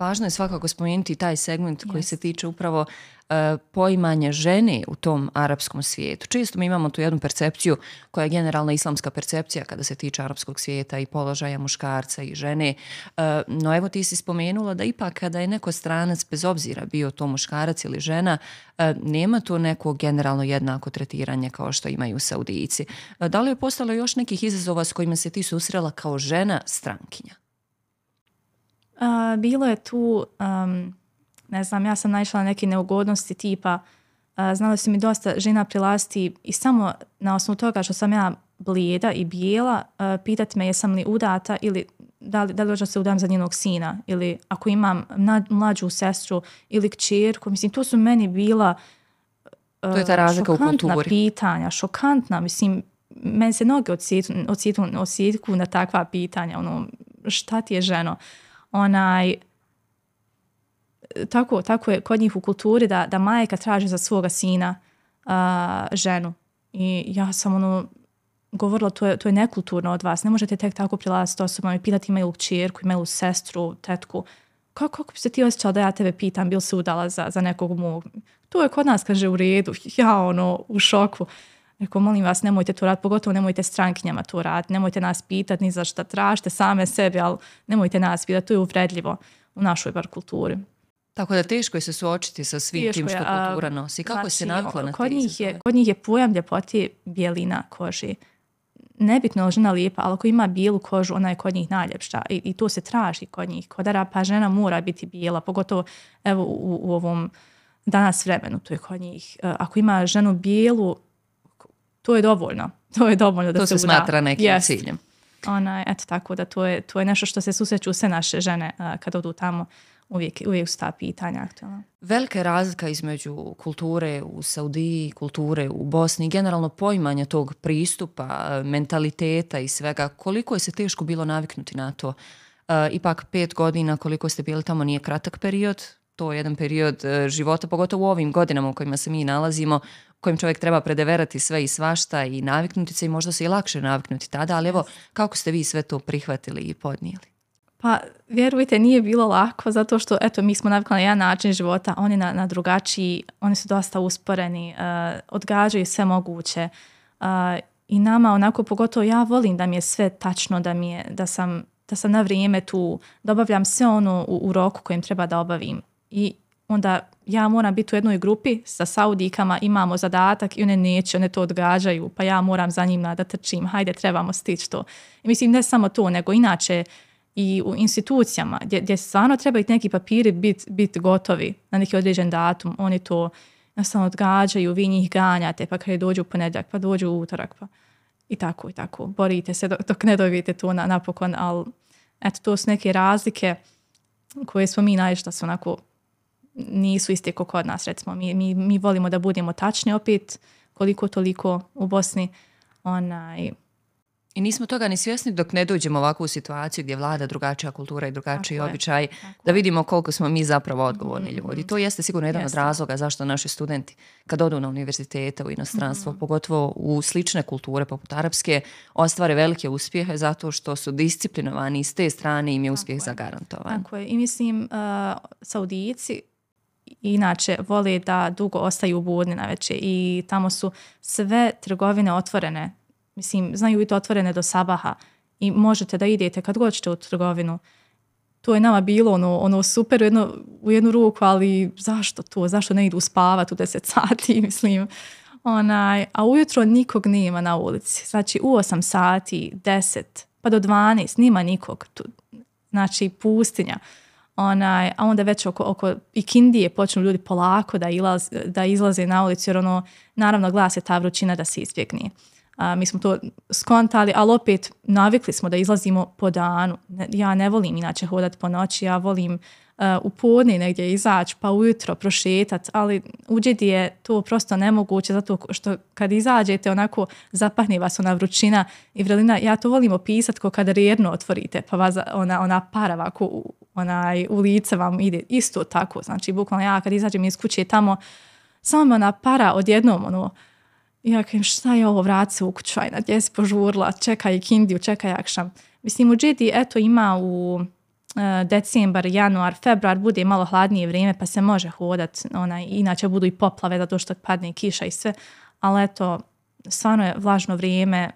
Važno je svakako spomenuti taj segment koji se tiče upravo e, poimanja žene u tom arapskom svijetu. Često mi imamo tu jednu percepciju koja je generalna islamska percepcija kada se tiče arapskog svijeta i položaja muškarca i žene. E, no evo ti si spomenula da ipak kada je neko stranac bez obzira bio to muškarac ili žena, e, nema tu neko generalno jednako tretiranje kao što imaju Saudijici. Da li je postalo još nekih izazova s kojima se ti susrela kao žena strankinja? bilo je tu, um, ne znam, ja sam naišla na neke neugodnosti tipa, uh, se mi dosta žena prilasti i samo na osnovu toga što sam ja blijeda i bijela, pitati me jesam li udata ili da li, da se udam za njenog sina ili ako imam mlađu sestru ili kćerku. Mislim, to su meni bila to je ta razlika šokantna u pitanja, šokantna. Mislim, meni se noge odsjetku na takva pitanja. Ono, šta ti je ženo? onaj, e, tako, tako je kod njih u kulturi da, da majka traži za svoga sina ženu. I ja sam ono, govorila, to je, to je nekulturno od vas, ne možete tek tako prilaziti osobama i pitati imaju li čirku, imaju sestru, tetku. Kako, kako bi se ti osjećala da ja tebe pitam, bil se udala za, za nekog mog? To je kod nas, kaže, u redu, ja ono, u šoku. Rekao, molim vas, nemojte to raditi, pogotovo nemojte strankinjama to raditi, nemojte nas pitati ni za šta tražite same sebi, ali nemojte nas pitati, to je uvredljivo u našoj bar kulturi. Tako da teško je se suočiti sa svim tim što kultura nosi. Kako znači, se ono, na kod njih, je, kod njih je pojam ljepoti bijelina koži. Nebitno je žena lijepa, ali ako ima bijelu kožu, ona je kod njih najljepša. I, i to se traži kod njih. Kod pa žena mora biti bijela, pogotovo evo, u, u ovom danas vremenu. To je kod njih. E, ako ima ženu bijelu, to je dovoljno. To je dovoljno da to se, se smatra nekim ciljem. eto tako da to je, to je nešto što se susreću sve naše žene uh, kad odu tamo uvijek, uvijek su ta pitanja aktualna. Velika je razlika između kulture u Saudiji, kulture u Bosni i generalno poimanja tog pristupa, mentaliteta i svega. Koliko je se teško bilo naviknuti na to? ipak pet godina koliko ste bili tamo nije kratak period, to je jedan period e, života, pogotovo u ovim godinama u kojima se mi nalazimo, kojim čovjek treba predeverati sve i svašta i naviknuti se i možda se i lakše naviknuti tada, ali evo, kako ste vi sve to prihvatili i podnijeli? Pa, vjerujte, nije bilo lako zato što, eto, mi smo navikli na jedan način života, oni na, na drugačiji, oni su dosta usporeni, eh, odgađaju sve moguće eh, i nama onako, pogotovo ja volim da mi je sve tačno, da, mi je, da, sam, da sam na vrijeme tu, da obavljam sve ono u, roku kojem treba da obavim. I onda ja moram biti u jednoj grupi sa Saudikama, imamo zadatak i one neće, one to odgađaju, pa ja moram za njima da trčim, hajde, trebamo stići to. I mislim, ne samo to, nego inače i u institucijama gdje, gdje stvarno trebaju neki papiri biti bit gotovi na neki određen datum, oni to jednostavno odgađaju, vi njih ganjate, pa kada dođu u ponedjeljak, pa dođu u utorak, pa i tako i tako. Borite se dok, ne dobijete to na, napokon, ali eto, to su neke razlike koje smo mi najšta su onako nisu iste kako kod nas, recimo. Mi, mi, mi volimo da budemo tačni opet, koliko toliko u Bosni. Onaj, i nismo toga ni svjesni dok ne dođemo ovako u situaciju gdje vlada drugačija kultura i drugačiji tako običaj, da vidimo koliko smo mi zapravo odgovorni mm, ljudi. To jeste sigurno jedan od razloga zašto naši studenti kad odu na univerzitete u inostranstvo, mm-hmm. pogotovo u slične kulture poput arapske, ostvare velike uspjehe zato što su disciplinovani i s te strane im je uspjeh zagarantovan. Tako je. I mislim, uh, Saudijici inače vole da dugo ostaju budni na večer i tamo su sve trgovine otvorene. Mislim, znaju to otvorene do sabaha i možete da idete kad god ćete u trgovinu. To je nama bilo ono, ono super u jednu, u jednu ruku, ali zašto to? Zašto ne idu spavat u deset sati, mislim. Onaj, a ujutro nikog nema na ulici. Znači u osam sati, deset pa do 12, nima nikog. Tu, znači pustinja onaj, a onda već oko, oko Kindije počnu ljudi polako da, da izlaze na ulicu jer ono, naravno glas je ta vrućina da se izbjegne. A, mi smo to skontali, ali opet navikli smo da izlazimo po danu. ja ne volim inače hodati po noći, ja volim E, u podni negdje izaći, pa ujutro prošetat, ali u je to prosto nemoguće zato što kad izađete onako zapahni vas ona vrućina i vrelina. Ja to volim opisat ko kada rijedno otvorite, pa vas ona, ona para ovako onaj, u lice vam ide isto tako. Znači, bukvalno ja kad izađem iz kuće tamo, samo me ona para odjednom, ono, ja kažem, šta je ovo, vrat se u kuću, ajna, gdje si požurla, čekaj kindiju, čekaj akšam. Mislim, u džedi, eto, ima u Eh, decembar, januar, februar bude malo hladnije vrijeme pa se može hodat, onaj, inače budu i poplave zato što padne kiša i sve, ali eto, stvarno je vlažno vrijeme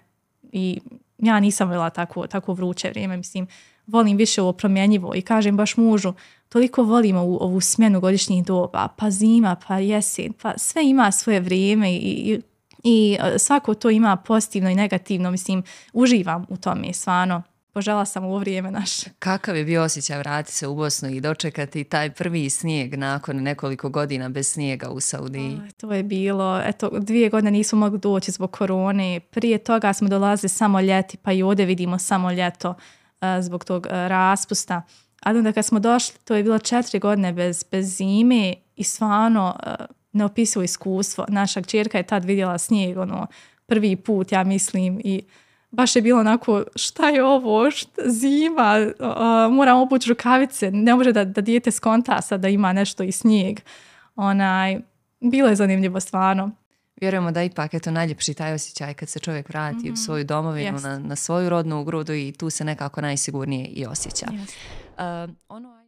i ja nisam voljela tako, tako vruće vrijeme, mislim, volim više ovo promjenjivo i kažem baš mužu, toliko volimo ovu, ovu smjenu godišnjih doba, pa zima, pa jesen, pa sve ima svoje vrijeme i, i, i eh, svako to ima pozitivno i negativno, mislim, uživam u tome stvarno požela sam u ovo vrijeme naše. Kakav je bio osjećaj vrati se u Bosnu i dočekati taj prvi snijeg nakon nekoliko godina bez snijega u Saudiji? to je bilo, eto, dvije godine nismo mogli doći zbog korone. Prije toga smo dolazili samo ljeti, pa i ovdje vidimo samo ljeto e, zbog tog a, e, raspusta. A onda kad smo došli, to je bilo četiri godine bez, bez zime i stvarno e, neopisivo iskustvo. Naša čirka je tad vidjela snijeg, ono, prvi put, ja mislim, i baš je bilo onako šta je ovo, šta, zima, uh, moram obući rukavice, ne može da, da dijete skonta sad da ima nešto i snijeg. Onaj, bilo je zanimljivo stvarno. Vjerujemo da ipak je to najljepši taj osjećaj kad se čovjek vrati u mhm. svoju domovinu, na, na svoju rodnu ugrudu i tu se nekako najsigurnije i osjeća. Yes. Ehm, ono...